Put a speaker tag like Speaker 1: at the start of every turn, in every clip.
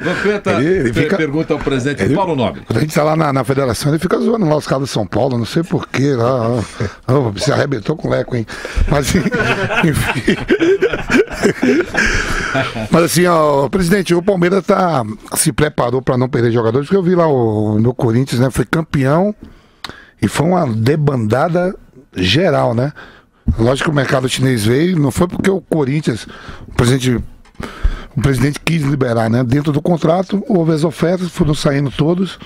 Speaker 1: Vampeta ele, ele fica, pergunta ao presidente ele, Paulo Nobre. Quando a gente está lá na, na, federação, ele fica zoando lá os caras do São Paulo, não sei porquê. Lá, se arrebentou com o leco, hein? Mas, enfim. Mas assim, ó, presidente, o Palmeiras tá, se preparou para não perder jogadores, porque eu vi lá o, no Corinthians, né? Foi campeão e foi uma debandada geral, né? Lógico que o mercado chinês veio, não foi porque o Corinthians, o presidente o presidente quis liberar, né? Dentro do contrato, houve as ofertas, foram saindo todos.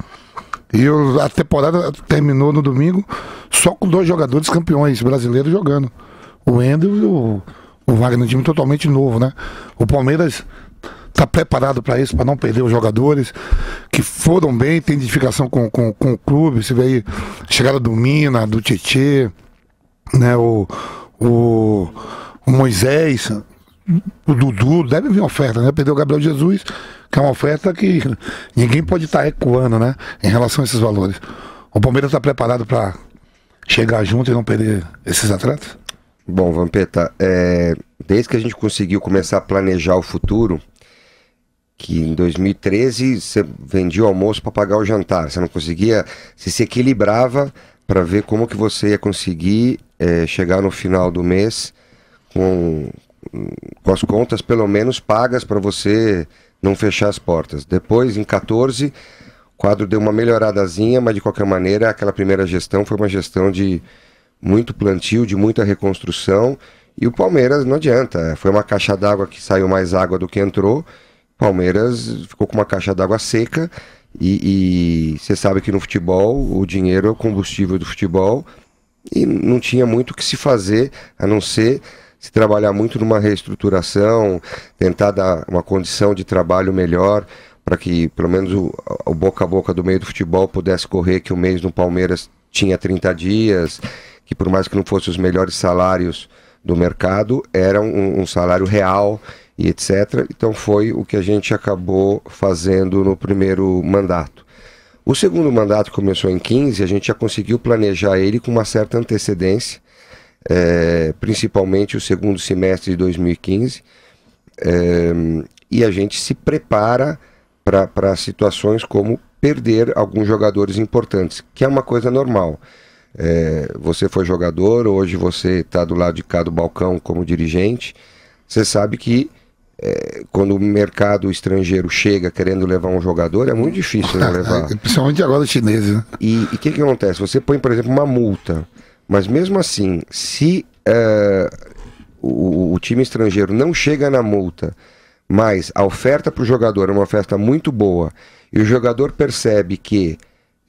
Speaker 1: E eu, a temporada terminou no domingo só com dois jogadores campeões brasileiros jogando. O Endo e o, o Wagner, um time totalmente novo, né? O Palmeiras está preparado para isso, para não perder os jogadores que foram bem, tem identificação com, com, com o clube. Você vê aí a chegada do Mina, do Tietê, né? o, o, o Moisés, o Dudu deve vir oferta, né? Perdeu o Gabriel Jesus, que é uma oferta que ninguém pode estar recuando, né? Em relação a esses valores. O Palmeiras está preparado para chegar junto e não perder esses atletas?
Speaker 2: Bom, Vampeta, é, desde que a gente conseguiu começar a planejar o futuro, que em 2013 você vendia o almoço para pagar o jantar, você não conseguia, você se equilibrava para ver como que você ia conseguir é, chegar no final do mês com, com as contas pelo menos pagas para você não fechar as portas. Depois, em 14, o quadro deu uma melhoradazinha, mas de qualquer maneira, aquela primeira gestão foi uma gestão de muito plantio, de muita reconstrução. E o Palmeiras não adianta, foi uma caixa d'água que saiu mais água do que entrou. Palmeiras ficou com uma caixa d'água seca. E você sabe que no futebol o dinheiro é o combustível do futebol e não tinha muito o que se fazer a não ser se trabalhar muito numa reestruturação, tentar dar uma condição de trabalho melhor para que pelo menos o, o, boca a boca do meio do futebol pudesse correr que o mês no Palmeiras tinha 30 dias, que por mais que não fossem os melhores salários do mercado, era um, um salário real e etc. Então foi o que a gente acabou fazendo no primeiro mandato. O segundo mandato começou em 15, a gente já conseguiu planejar ele com uma certa antecedência é, principalmente o segundo semestre de 2015, é, e a gente se prepara para situações como perder alguns jogadores importantes, que é uma coisa normal. É, você foi jogador, hoje você está do lado de cá do balcão como dirigente. Você sabe que é, quando o mercado estrangeiro chega querendo levar um jogador, é muito difícil né, levar. Principalmente agora os chineses. Né? E o que, que acontece? Você põe, por exemplo, uma multa. Mas mesmo assim, se uh, o, o, time estrangeiro não chega na multa, mas a oferta para o jogador é uma oferta muito boa, e o jogador percebe que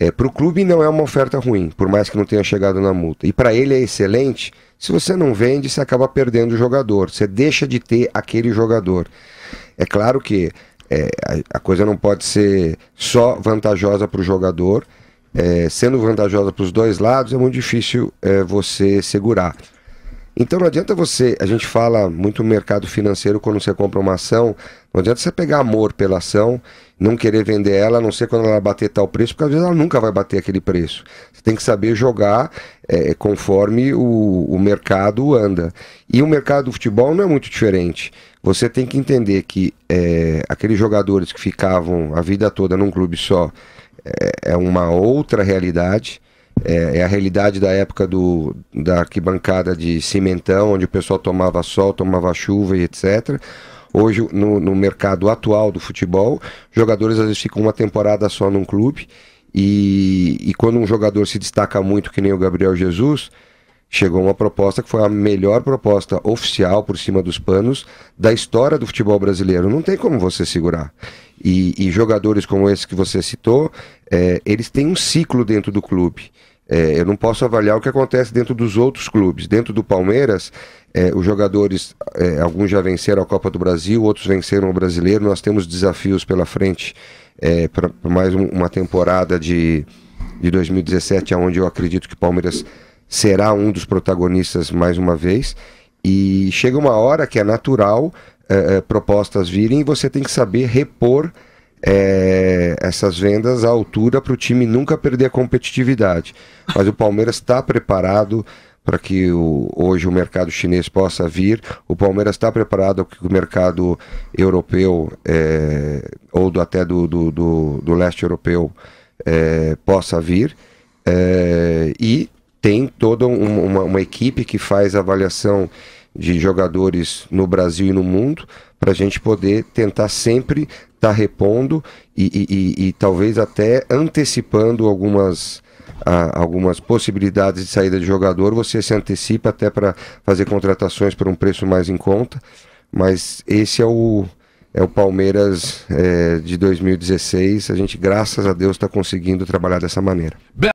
Speaker 2: é, eh, para o clube não é uma oferta ruim, por mais que não tenha chegado na multa, e para ele é excelente, se você não vende, você acaba perdendo o jogador, você deixa de ter aquele jogador. É claro que é, a, a coisa não pode ser só vantajosa para o jogador, é, sendo vantajosa para os dois lados, é muito difícil é, você segurar. Então não adianta você, a gente fala muito no mercado financeiro quando você compra uma ação, não adianta você pegar amor pela ação, não querer vender ela, a não ser quando ela bater tal preço, porque às vezes ela nunca vai bater aquele preço. Você tem que saber jogar é, conforme o, o mercado anda. E o mercado do futebol não é muito diferente. Você tem que entender que é, aqueles jogadores que ficavam a vida toda num clube só, é, é, uma outra realidade. É, é, a realidade da época do, da arquibancada de cimentão, onde o pessoal tomava sol, tomava chuva e etc. Hoje, no, no mercado atual do futebol, jogadores às vezes ficam uma temporada só num clube. E, e quando um jogador se destaca muito, que nem o Gabriel Jesus, chegou uma proposta que foi a melhor proposta oficial por cima dos panos da história do futebol brasileiro. Não tem como você segurar. E, e jogadores como esse que você citou, é, eles têm um ciclo dentro do clube. É, eu não posso avaliar o que acontece dentro dos outros clubes. Dentro do Palmeiras, é, os jogadores, é, alguns já venceram a Copa do Brasil, outros venceram o Brasileiro. Nós temos desafios pela frente é, para mais um, uma temporada de, de 2017, onde eu acredito que o Palmeiras será um dos protagonistas mais uma vez. E chega uma hora que é natural é, é, propostas virem, você tem que saber repor é, essas vendas à altura para o time nunca perder a competitividade. Mas o Palmeiras está preparado para que o, hoje o mercado chinês possa vir. O Palmeiras está preparado para que o mercado europeu é, ou do, até do, do, do, do leste europeu é, possa vir. É, e tem toda uma, uma equipe que faz avaliação de jogadores no Brasil e no mundo, para a gente poder tentar sempre estar tá repondo e, e, e, e, talvez até antecipando algumas, a, algumas possibilidades de saída de jogador. Você se antecipa até para fazer contratações por um preço mais em conta, mas esse é o, é o Palmeiras é, de 2016. A gente, graças a Deus, está conseguindo trabalhar dessa maneira.